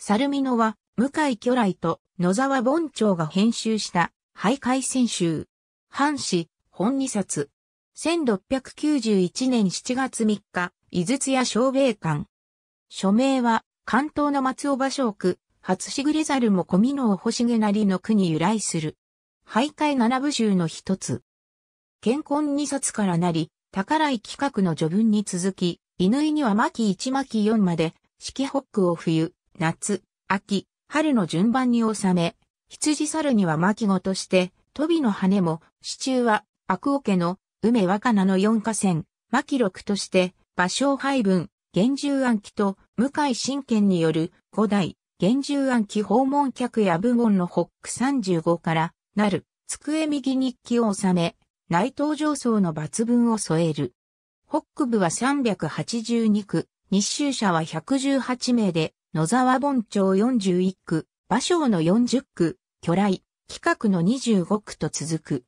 サルミノは、向井巨来と野沢盆長が編集した、徘徊選集。半紙、本二冊。1691年7月3日、井筒屋松米館。署名は、関東の松尾芭蕉区、初しぐれざるも小美濃欲しげなりの区に由来する。徘徊七部集の一つ。建婚二冊からなり、宝井企画の序文に続き、犬には巻一巻四まで、四季北区を冬。夏、秋、春の順番に収め、羊猿には巻子として、飛びの羽も、支柱は、悪オ家の、梅若菜の四河川、巻六として、芭蕉配分、厳重暗記と、向井真剣による、五代、厳重暗記訪問客や部門のホック35から、なる、机右日記を収め、内藤上層の抜群を添える。北部は382区、日州者は118名で、野沢盆町41区、馬章の40区、巨来、企画の25区と続く。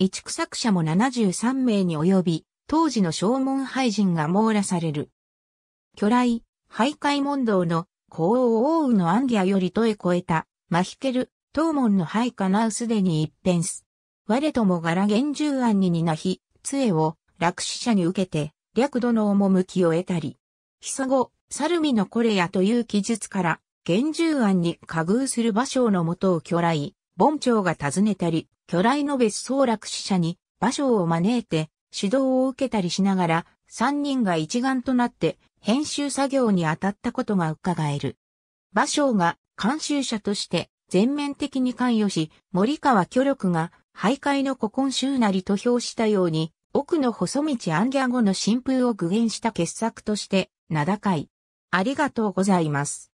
一区作者も73名に及び、当時の将門廃人が網羅される。巨来、徘徊問答の、皇王王のアンギアより問え超えた、マヒケル、東門の廃下なうすでに一変す。我とも柄厳重案にになひ、杖を、落死者に受けて、略度の趣を得たり。久後、サルミのコレやという記述から、厳重案に加遇する場所のもとを巨来、盆長が訪ねたり、巨来の別荘落死者に場所を招いて指導を受けたりしながら、三人が一丸となって編集作業に当たったことが伺える。場所が監修者として全面的に関与し、森川巨力が徘徊の古今集なりと評したように、奥の細道アンギャ後の新風を具現した傑作として、名高い。ありがとうございます。